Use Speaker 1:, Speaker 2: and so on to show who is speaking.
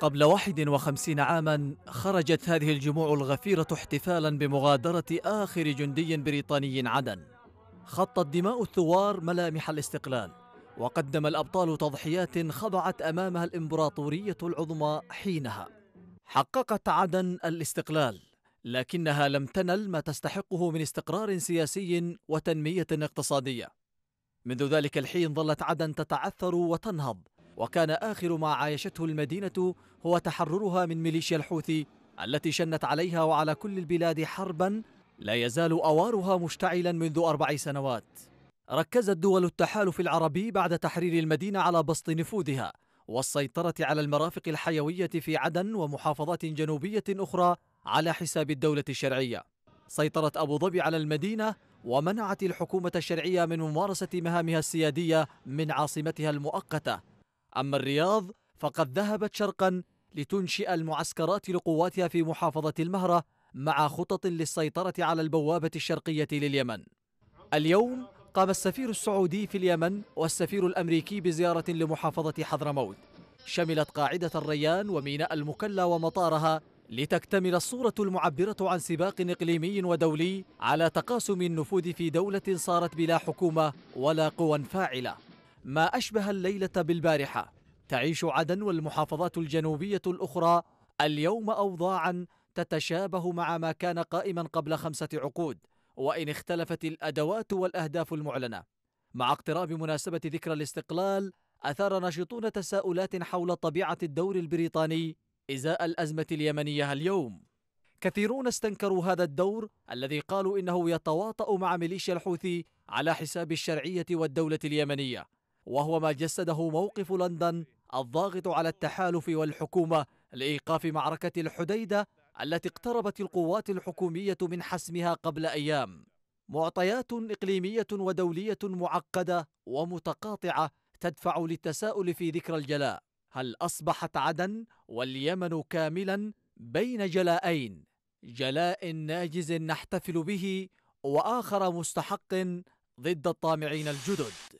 Speaker 1: قبل 51 عاما خرجت هذه الجموع الغفيرة احتفالا بمغادرة آخر جندي بريطاني عدن خطت دماء الثوار ملامح الاستقلال وقدم الأبطال تضحيات خضعت أمامها الإمبراطورية العظمى حينها حققت عدن الاستقلال لكنها لم تنل ما تستحقه من استقرار سياسي وتنمية اقتصادية منذ ذلك الحين ظلت عدن تتعثر وتنهض وكان آخر ما عايشته المدينة هو تحررها من ميليشيا الحوثي التي شنت عليها وعلى كل البلاد حربا لا يزال أوارها مشتعلا منذ أربع سنوات ركزت دول التحالف العربي بعد تحرير المدينة على بسط نفوذها والسيطرة على المرافق الحيوية في عدن ومحافظات جنوبية أخرى على حساب الدولة الشرعية سيطرت أبو ظبي على المدينة ومنعت الحكومة الشرعية من ممارسة مهامها السيادية من عاصمتها المؤقتة أما الرياض فقد ذهبت شرقا لتنشئ المعسكرات لقواتها في محافظة المهرة مع خطط للسيطرة على البوابة الشرقية لليمن اليوم قام السفير السعودي في اليمن والسفير الأمريكي بزيارة لمحافظة حضرموت شملت قاعدة الريان وميناء المكلا ومطارها لتكتمل الصورة المعبرة عن سباق إقليمي ودولي على تقاسم النفوذ في دولة صارت بلا حكومة ولا قوى فاعلة ما أشبه الليلة بالبارحة تعيش عدن والمحافظات الجنوبية الأخرى اليوم أوضاعا تتشابه مع ما كان قائما قبل خمسة عقود وإن اختلفت الأدوات والأهداف المعلنة مع اقتراب مناسبة ذكرى الاستقلال أثار ناشطون تساؤلات حول طبيعة الدور البريطاني إزاء الأزمة اليمنية اليوم كثيرون استنكروا هذا الدور الذي قالوا إنه يتواطأ مع ميليشيا الحوثي على حساب الشرعية والدولة اليمنية وهو ما جسده موقف لندن الضاغط على التحالف والحكومة لإيقاف معركة الحديدة التي اقتربت القوات الحكومية من حسمها قبل أيام معطيات إقليمية ودولية معقدة ومتقاطعة تدفع للتساؤل في ذكرى الجلاء هل أصبحت عدن واليمن كاملا بين جلاءين جلاء ناجز نحتفل به وآخر مستحق ضد الطامعين الجدد